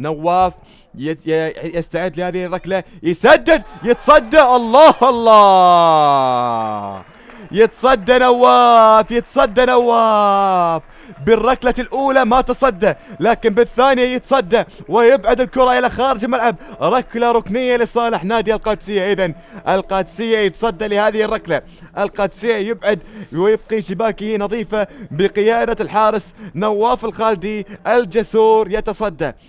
نواف يستعد لهذه الركلة يسدد يتصدى الله الله يتصدى نواف يتصدى نواف بالركلة الأولى ما تصدى لكن بالثانية يتصدى ويبعد الكرة إلى خارج الملعب ركلة ركنية لصالح نادي القادسية إذا القادسية يتصدى لهذه الركلة القادسية يبعد ويبقي شباكه نظيفة بقيادة الحارس نواف الخالدي الجسور يتصدى